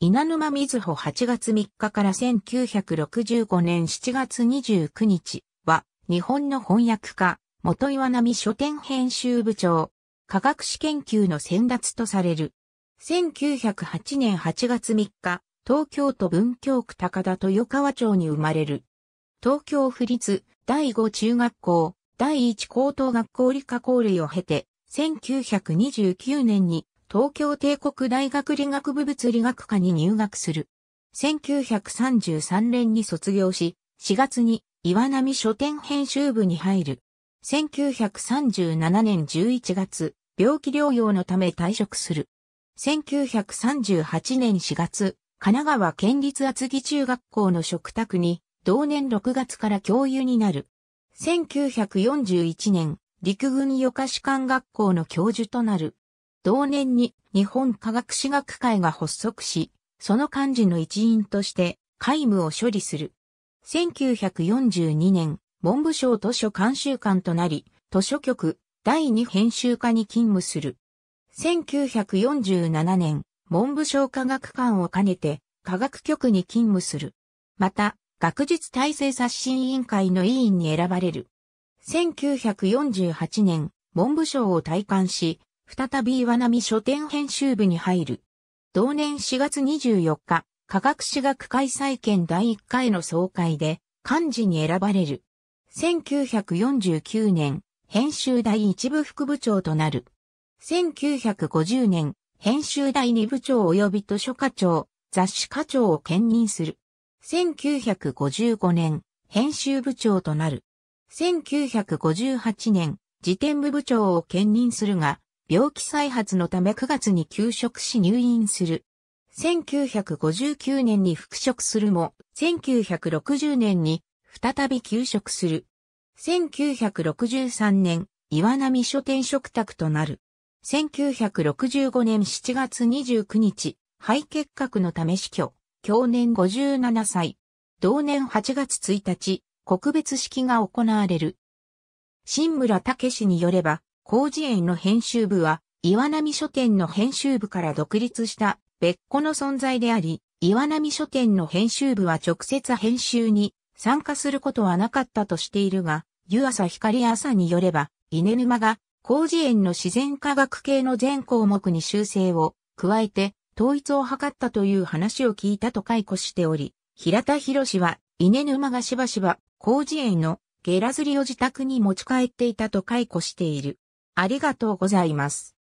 稲沼瑞穂8月3日から1965年7月29日は、日本の翻訳家、元岩波書店編集部長、科学史研究の先達とされる。1908年8月3日、東京都文京区高田豊川町に生まれる。東京府立第5中学校、第1高等学校理科校類を経て、1929年に東京帝国大学理学部物理学科に入学する。1933年に卒業し、4月に岩波書店編集部に入る。1937年11月、病気療養のため退職する。1938年4月、神奈川県立厚木中学校の食卓に、同年6月から教諭になる。1941年、陸軍予科士官学校の教授となる。同年に日本科学史学会が発足し、その幹事の一員として皆無を処理する。1942年、文部省図書監修官となり、図書局第2編集課に勤務する。1947年、文部省科学館を兼ねて科学局に勤務する。また、学術体制刷新委員会の委員に選ばれる。1948年、文部省を退官し、再び岩波書店編集部に入る。同年4月24日、科学史学開催権第1回の総会で、幹事に選ばれる。1949年、編集第1部副部長となる。1950年、編集第2部長及び図書課長、雑誌課長を兼任する。1955年、編集部長となる。1958年、辞典部部長を兼任するが、病気再発のため9月に休職し入院する。1959年に復職するも、1960年に再び休職する。1963年、岩波書店食卓となる。1965年7月29日、肺結核のため死去、去年57歳。同年8月1日、告別式が行われる。新村武氏によれば、工事園の編集部は、岩波書店の編集部から独立した別個の存在であり、岩波書店の編集部は直接編集に参加することはなかったとしているが、湯浅光朝によれば、稲沼が工事園の自然科学系の全項目に修正を加えて統一を図ったという話を聞いたと解雇しており、平田博士は稲沼がしばしば工事園のゲラ釣りを自宅に持ち帰っていたと解雇している。ありがとうございます。